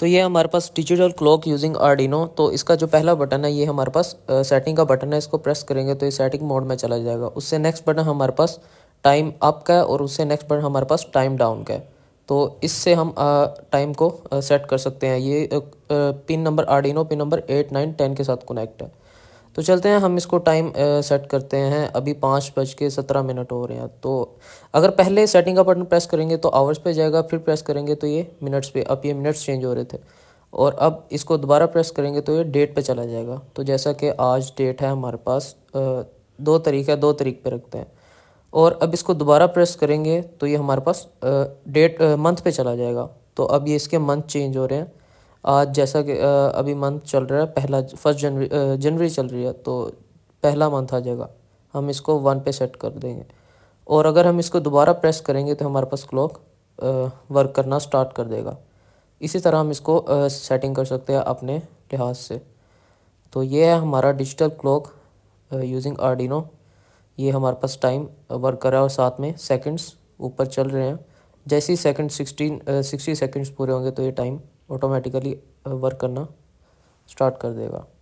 तो ये हमारे पास डिजिटल क्लॉक यूजिंग आर्डिनो तो इसका जो पहला बटन है ये हमारे पास सेटिंग का बटन है इसको प्रेस करेंगे तो ये सेटिंग मोड में चला जाएगा उससे नेक्स्ट बटन हमारे पास टाइम अप का है और उससे नेक्स्ट बटन हमारे पास टाइम डाउन का है तो इससे हम टाइम को सेट कर सकते हैं ये pin number Arduino pin number eight nine ten के साथ कनेक्ट है तो चलते हैं हम इसको टाइम सेट करते हैं अभी पाँच बज के सत्रह मिनट हो रहे हैं तो अगर पहले सेटिंग का बटन प्रेस करेंगे तो आवर्स पे जाएगा फिर प्रेस करेंगे तो ये मिनट्स पे अब ये मिनट्स चेंज हो रहे थे और अब इसको दोबारा प्रेस करेंगे तो ये डेट पे चला जाएगा तो जैसा कि आज डेट है हमारे पास दो तरीक है दो तरीक पर रखते हैं और अब इसको दोबारा प्रेस करेंगे तो ये हमारे पास डेट मंथ पर चला जाएगा तो अब ये इसके मंथ चेंज हो रहे हैं आज जैसा कि अभी मंथ चल रहा है पहला फर्स्ट जनवरी जनवरी चल रही है तो पहला मंथ आ जाएगा हम इसको वन पे सेट कर देंगे और अगर हम इसको दोबारा प्रेस करेंगे तो हमारे पास क्लॉक वर्क करना स्टार्ट कर देगा इसी तरह हम इसको सेटिंग कर सकते हैं अपने लिहाज से तो ये है हमारा डिजिटल क्लॉक यूजिंग आर्डिनो ये हमारे पास टाइम वर्क कर रहा है और साथ में सेकंड्स ऊपर चल रहे हैं जैसे ही सेकंड सिक्सटीन सिक्सटी सेकंड्स पूरे होंगे तो ये टाइम ऑटोमेटिकली वर्क uh, करना स्टार्ट कर देगा